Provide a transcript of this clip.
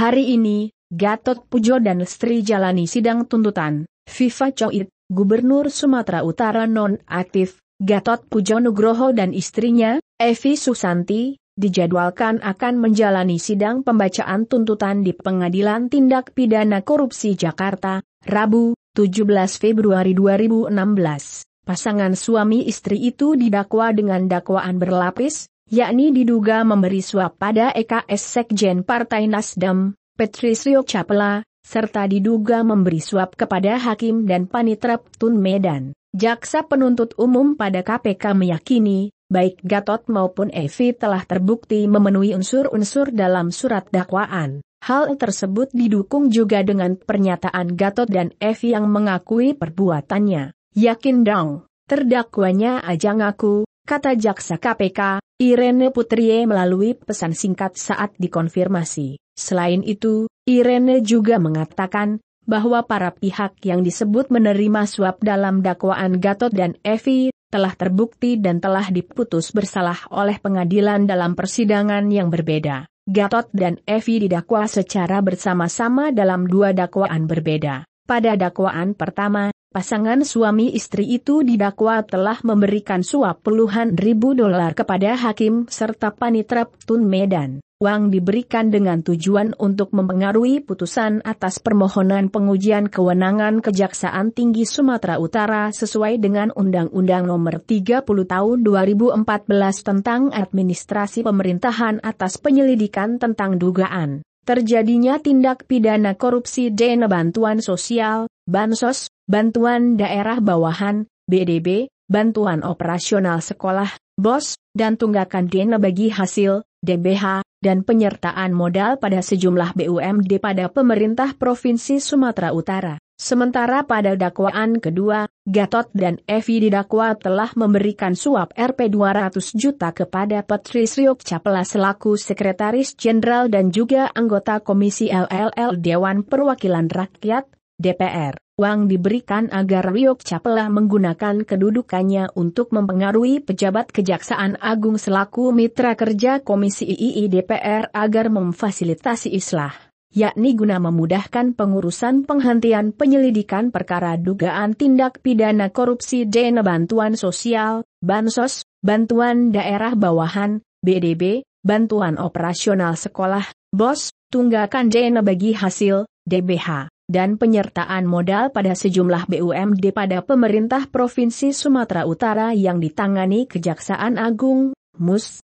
Hari ini, Gatot Pujo dan Sri jalani sidang tuntutan, Viva Choit, Gubernur Sumatera Utara non-aktif, Gatot Pujo Nugroho dan istrinya, Evi Susanti, dijadwalkan akan menjalani sidang pembacaan tuntutan di Pengadilan Tindak Pidana Korupsi Jakarta, Rabu, 17 Februari 2016. Pasangan suami istri itu didakwa dengan dakwaan berlapis, yakni diduga memberi suap pada EKS Sekjen Partai Nasdem, Patricio Capela, serta diduga memberi suap kepada Hakim dan Panitra Tun Medan. Jaksa penuntut umum pada KPK meyakini, baik Gatot maupun Evi telah terbukti memenuhi unsur-unsur dalam surat dakwaan. Hal tersebut didukung juga dengan pernyataan Gatot dan Evi yang mengakui perbuatannya. Yakin dong, terdakwanya aja ngaku, kata Jaksa KPK, Irene Putrie melalui pesan singkat saat dikonfirmasi. Selain itu, Irene juga mengatakan bahwa para pihak yang disebut menerima suap dalam dakwaan Gatot dan Evi telah terbukti dan telah diputus bersalah oleh pengadilan dalam persidangan yang berbeda. Gatot dan Evi didakwa secara bersama-sama dalam dua dakwaan berbeda. Pada dakwaan pertama, Pasangan suami istri itu didakwa telah memberikan suap puluhan ribu dolar kepada hakim serta panitra Tun Medan. Uang diberikan dengan tujuan untuk mempengaruhi putusan atas permohonan pengujian kewenangan Kejaksaan Tinggi Sumatera Utara sesuai dengan Undang-Undang Nomor 30 Tahun 2014 tentang Administrasi Pemerintahan atas penyelidikan tentang dugaan terjadinya tindak pidana korupsi dana bantuan sosial, bansos, bantuan daerah bawahan, BDB, bantuan operasional sekolah, BOS, dan tunggakan dana bagi hasil, DBH, dan penyertaan modal pada sejumlah BUMD pada pemerintah Provinsi Sumatera Utara. Sementara pada dakwaan kedua, Gatot dan Evi didakwa telah memberikan suap Rp 200 juta kepada Patricio Capela selaku Sekretaris Jenderal dan juga anggota Komisi LLL Dewan Perwakilan Rakyat, DPR. Uang diberikan agar Ryok Capella menggunakan kedudukannya untuk mempengaruhi pejabat Kejaksaan Agung selaku mitra kerja Komisi II DPR agar memfasilitasi islah, yakni guna memudahkan pengurusan penghentian penyelidikan perkara dugaan tindak pidana korupsi dan bantuan sosial, bansos, bantuan daerah bawahan, BDB, bantuan operasional sekolah, BOS, tunggakan dana bagi hasil, DBH dan penyertaan modal pada sejumlah BUMD pada pemerintah Provinsi Sumatera Utara yang ditangani Kejaksaan Agung, MUS,